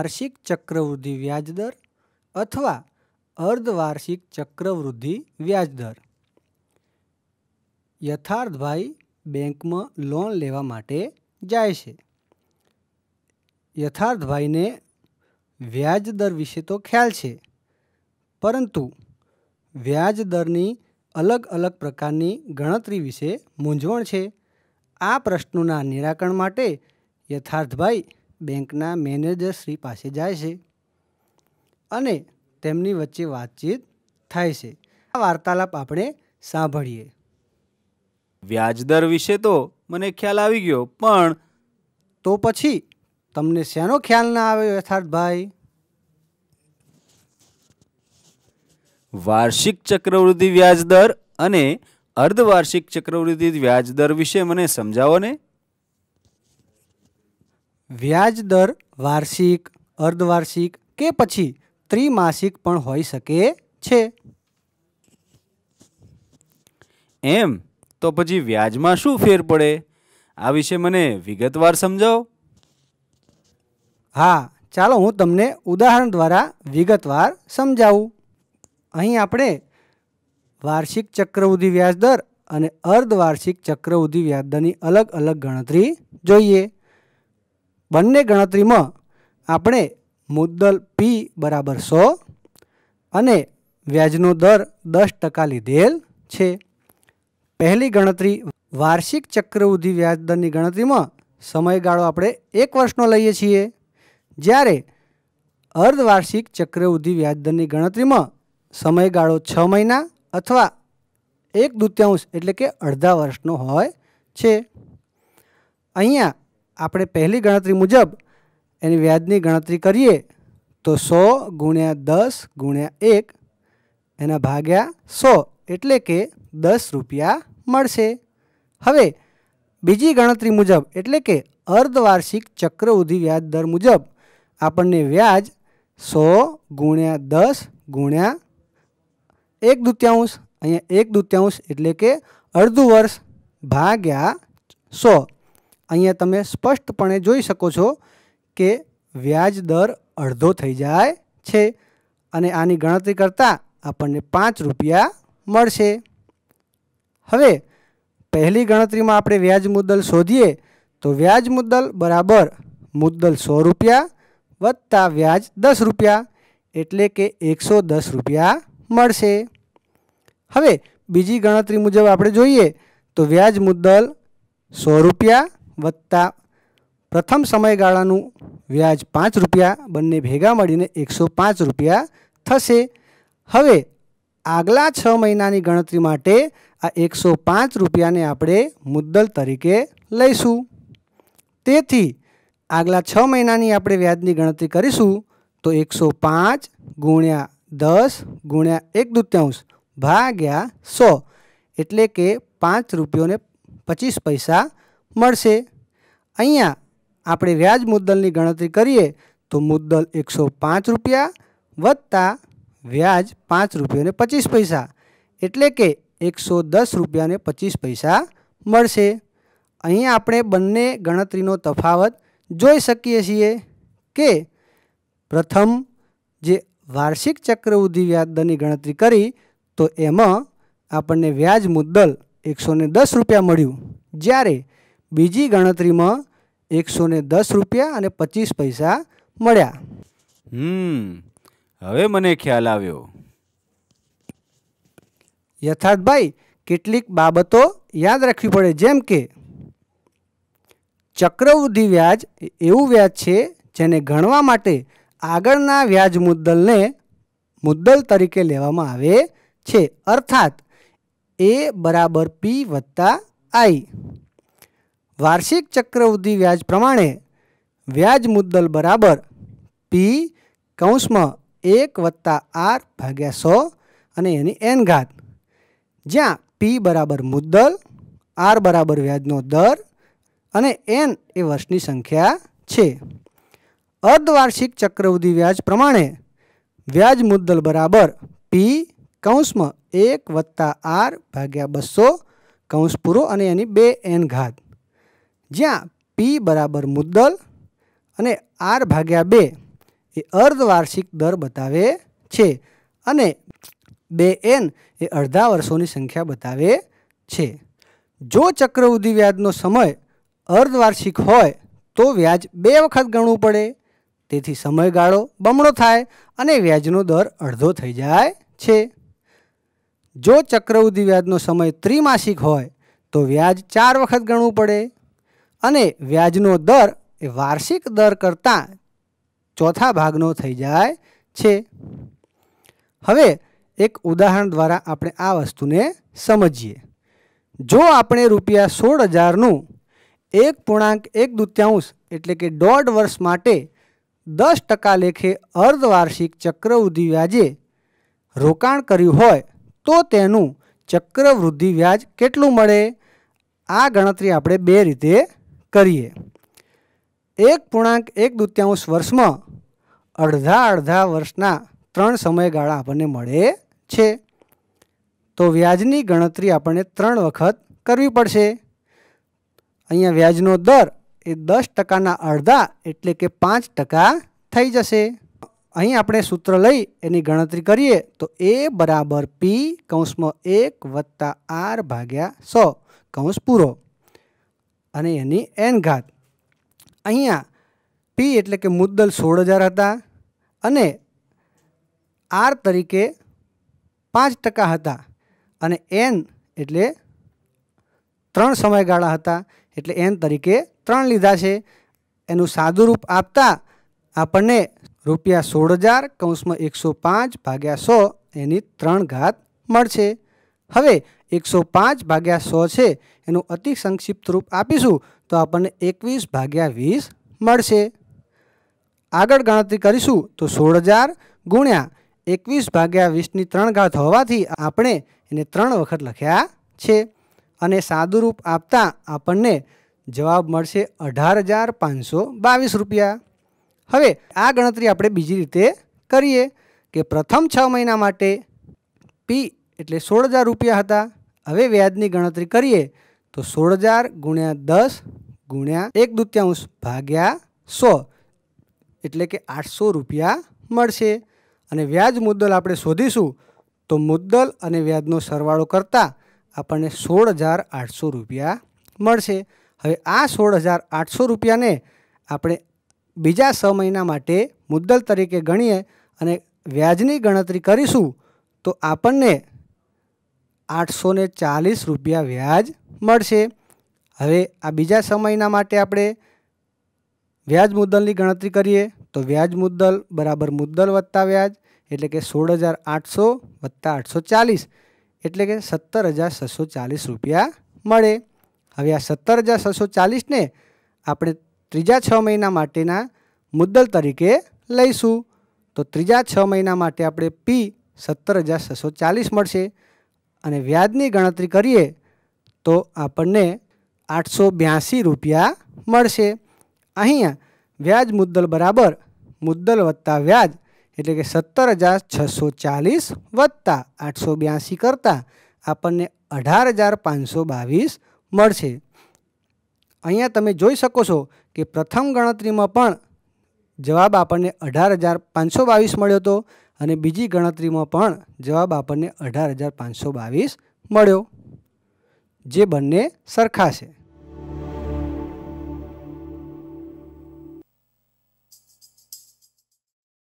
વાર્ષિક ચક્રવૃદ્ધિ વ્યાજદર અથવા અર્ધવાર્ષિક ચક્રવૃદ્ધિ વ્યાજદર યથાર્થભાઈ બેંકમાં લોન લેવા માટે જાય છે યથાર્થભાઈને વ્યાજદર વિશે તો ખ્યાલ છે પરંતુ વ્યાજદરની અલગ અલગ પ્રકારની ગણતરી વિશે મૂંઝવણ છે આ પ્રશ્નોના નિરાકરણ માટે યથાર્થભાઈ બેંકના મેનેજરશ્રી પાસે જાય છે અને તેમની વચ્ચે વાતચીત થાય છે આ વાર્તાલાપ આપણે સાંભળીએ વ્યાજદર વિશે તો મને ખ્યાલ આવી ગયો પણ તો પછી તમને શેનો ખ્યાલ ના આવે યથાર્થ ભાઈ વાર્ષિક ચક્રવૃદ્ધિ વ્યાજદર અને અર્ધવાર્ષિક ચક્રવૃદ્ધિ વ્યાજદર વિશે મને સમજાવો ને વ્યાજ દર વાર્ષિક અર્ધવાર્ષિક કે પછી ત્રિમાસિક પણ હોઈ શકે છે એમ તો પછી વ્યાજમાં શું ફેર પડે આ વિશે મને વિગતવાર સમજાવો હા ચાલો હું તમને ઉદાહરણ દ્વારા વિગતવાર સમજાવું અહીં આપણે વાર્ષિક ચક્રવૃદ્ધિ વ્યાજદર અને અર્ધવાર્ષિક ચક્રવૃદ્ધિ વ્યાજદરની અલગ અલગ ગણતરી જોઈએ બંને ગણતરીમાં આપણે મુદ્દલ પી બરાબર સો અને વ્યાજનો દર દસ ટકા લીધેલ છે પહેલી ગણતરી વાર્ષિક ચક્રવૃદ્ધિ વ્યાજદરની ગણતરીમાં સમયગાળો આપણે એક વર્ષનો લઈએ છીએ જ્યારે અર્ધવાર્ષિક ચક્રવૃદ્ધિ વ્યાજદરની ગણતરીમાં સમયગાળો છ મહિના અથવા એક દૂત્યાંશ એટલે કે અડધા વર્ષનો હોય છે અહીંયા આપણે પહેલી ગણતરી મુજબ એની વ્યાજની ગણતરી કરીએ તો સો ગુણ્યા દસ ગુણ્યા એક એના ભાગ્યા સો એટલે કે દસ રૂપિયા મળશે હવે બીજી ગણતરી મુજબ એટલે કે અર્ધવાર્ષિક ચક્રવૃદ્ધિ વ્યાજ દર મુજબ આપણને વ્યાજ સો ગુણ્યા દસ ગુણ્યા એક દૂત્યાંશ અહીંયા એક દૂત્યાંશ એટલે કે અડધું વર્ષ ભાગ્યા સો અહીંયા તમે સ્પષ્ટપણે જોઈ શકો છો કે વ્યાજ દર અડધો થઈ જાય છે અને આની ગણતરી કરતાં આપણને પાંચ રૂપિયા મળશે હવે પહેલી ગણતરીમાં આપણે વ્યાજ મુદ્દલ શોધીએ તો વ્યાજ મુદ્દલ બરાબર મુદ્દલ સો રૂપિયા વત્તા વ્યાજ દસ રૂપિયા એટલે કે એકસો દસ રૂપિયા મળશે હવે બીજી ગણતરી મુજબ આપણે જોઈએ તો વ્યાજ મુદ્દલ સો રૂપિયા વત્તા પ્રથમ સમયગાળાનું વ્યાજ પાંચ રૂપિયા બંને ભેગા મળીને એકસો પાંચ રૂપિયા થશે હવે આગલા છ મહિનાની ગણતરી માટે આ એકસો પાંચ રૂપિયાને આપણે મુદ્દલ તરીકે લઈશું તેથી આગલા છ મહિનાની આપણે વ્યાજની ગણતરી કરીશું તો એકસો પાંચ ગુણ્યા દસ ગુણ્યા એક દૂત્યાંશ ભાગ્યા સો એટલે કે પાંચ રૂપિયોને પચીસ પૈસા મળશે અહીંયા આપણે વ્યાજ મુદ્દલની ગણતરી કરીએ તો મુદ્દલ એકસો પાંચ રૂપિયા વત્તા વ્યાજ પાંચ રૂપિયા પચીસ પૈસા એટલે કે એકસો દસ રૂપિયાને પચીસ પૈસા મળશે અહીં આપણે બંને ગણતરીનો તફાવત જોઈ શકીએ છીએ કે પ્રથમ જે વાર્ષિક ચક્રવૃદ્ધિ વ્યાજદરની ગણતરી કરી તો એમાં આપણને વ્યાજ મુદ્દલ એકસો દસ રૂપિયા મળ્યું જ્યારે બીજી ગણતરીમાં એકસો ને દસ રૂપિયા અને પચીસ પૈસા મળ્યા હમ હવે મને ખ્યાલ આવ્યો યથાર્થભાઈ કેટલીક બાબતો યાદ રાખવી પડે જેમ કે ચક્રવૃદ્ધિ વ્યાજ એવું વ્યાજ છે જેને ગણવા માટે આગળના વ્યાજ મુદ્દલને મુદ્દલ તરીકે લેવામાં આવે છે અર્થાત એ બરાબર પી વત્તા આઈ વાર્ષિક ચક્રવૃદ્ધિ વ્યાજ પ્રમાણે વ્યાજ મુદ્દલ બરાબર પી કૌંસમાં એક વત્તા આર ભાગ્યા સો અને એની એન ઘાત જ્યાં પી બરાબર મુદ્દલ આર બરાબર વ્યાજનો દર અને એન એ વર્ષની સંખ્યા છે અર્ધવાર્ષિક ચક્રવૃદ્ધિ વ્યાજ પ્રમાણે વ્યાજ મુદ્દલ બરાબર પી કૌંસમાં એક વત્તા આર ભાગ્યા બસો કૌંસ પૂરો અને એની બે એન ઘાત જ્યાં પી બરાબર મુદ્દલ અને આર ભાગ્યા બે એ અર્ધવાર્ષિક દર બતાવે છે અને બે એન એ અડધા વર્ષોની સંખ્યા બતાવે છે જો ચક્રવૃદ્ધિ વ્યાજનો સમય અર્ધવાર્ષિક હોય તો વ્યાજ બે વખત ગણવું પડે તેથી સમયગાળો બમણો થાય અને વ્યાજનો દર અડધો થઈ જાય છે જો ચક્રવૃદ્ધિ વ્યાજનો સમય ત્રિમાસિક હોય તો વ્યાજ ચાર વખત ગણવું પડે અને વ્યાજનો દર એ વાર્ષિક દર કરતાં ચોથા ભાગનો થઈ જાય છે હવે એક ઉદાહરણ દ્વારા આપણે આ વસ્તુને સમજીએ જો આપણે રૂપિયા સોળ હજારનું એક પૂર્ણાંક એક દૂત્યાંશ એટલે કે દોઢ વર્ષ માટે દસ ટકા લેખે અર્ધવાર્ષિક ચક્રવૃદ્ધિ વ્યાજે રોકાણ કર્યું હોય તો તેનું ચક્રવૃદ્ધિ વ્યાજ કેટલું મળે આ ગણતરી આપણે બે રીતે કરીએ એક પૂર્ણાંક એક દૂત્યાંશ વર્ષમાં અડધા અડધા વર્ષના ત્રણ સમયગાળા આપણને મળે છે તો વ્યાજની ગણતરી આપણને ત્રણ વખત કરવી પડશે અહીંયા વ્યાજનો દર એ દસ ટકાના અડધા એટલે કે પાંચ ટકા થઈ જશે અહીં આપણે સૂત્ર લઈ એની ગણતરી કરીએ તો એ બરાબર પી કૌંસમાં એક વત્તા આર ભાગ્યા સો કૌંસ પૂરો અને એની એન ઘાત અહીંયા પી એટલે કે મુદ્દલ સોળ હજાર હતા અને આર તરીકે પાંચ ટકા હતા અને એન એટલે ત્રણ સમયગાળા હતા એટલે એન તરીકે ત્રણ લીધા છે એનું સાદું રૂપ આપતા આપણને રૂપિયા સોળ હજાર કૌંસમાં એકસો પાંચ ભાગ્યા સો એની ત્રણ ઘાત મળશે હવે એકસો પાંચ ભાગ્યા સો છે એનું અતિ સંક્ષિપ્ત રૂપ આપીશું તો આપણને એકવીસ ભાગ્યા વીસ મળશે આગળ ગણતરી કરીશું તો સોળ હજાર ગુણ્યા એકવીસ ભાગ્યા વીસની ત્રણ ઘાત હોવાથી આપણે એને ત્રણ વખત લખ્યા છે અને સાદું રૂપ આપતા આપણને જવાબ મળશે અઢાર હજાર પાંચસો બાવીસ રૂપિયા હવે આ ગણતરી આપણે બીજી રીતે કરીએ કે પ્રથમ છ મહિના માટે પી એટલે સોળ હજાર રૂપિયા હતા હવે વ્યાજની ગણતરી કરીએ તો સોળ હજાર ગુણ્યા દસ ગુણ્યા એક દૂત્યાંશ ભાગ્યા સો એટલે કે આઠસો રૂપિયા મળશે અને વ્યાજ મુદ્દલ આપણે શોધીશું તો મુદ્દલ અને વ્યાજનો સરવાળો કરતાં આપણને સોળ હજાર આઠસો રૂપિયા મળશે હવે આ સોળ હજાર આઠસો રૂપિયાને આપણે બીજા છ મહિના માટે મુદ્દલ તરીકે ગણીએ અને વ્યાજની ગણતરી કરીશું તો આપણને આઠસો ચાલીસ રૂપિયા વ્યાજ મળશે હવે આ બીજા સમયના માટે આપણે વ્યાજ મુદ્દલની ગણતરી કરીએ તો વ્યાજ મુદ્દલ બરાબર મુદ્દલ વત્તા વ્યાજ એટલે કે સોળ હજાર આઠસો વત્તા આઠસો ચાલીસ એટલે કે સત્તર હજાર છસો ચાલીસ રૂપિયા મળે હવે આ સત્તર હજાર છસો ચાલીસને આપણે ત્રીજા છ મહિના માટેના મુદ્દલ તરીકે લઈશું તો ત્રીજા છ મહિના માટે આપણે પી સત્તર હજાર છસો ચાલીસ મળશે અને વ્યાજની ગણતરી કરીએ તો આપણને આઠસો બ્યાસી રૂપિયા મળશે અહીંયા વ્યાજ મુદ્દલ બરાબર મુદ્દલ વત્તા વ્યાજ એટલે કે સત્તર હજાર છસો ચાલીસ વત્તા આઠસો બ્યાસી કરતાં આપણને અઢાર હજાર પાંચસો બાવીસ મળશે અહીંયા તમે જોઈ શકો છો કે પ્રથમ ગણતરીમાં પણ જવાબ આપણને અઢાર હજાર પાંચસો બાવીસ મળ્યો હતો અને બીજી ગણતરીમાં પણ જવાબ આપણને અઢાર હજાર પાંચસો બાવીસ મળ્યો જે બંને સરખા છે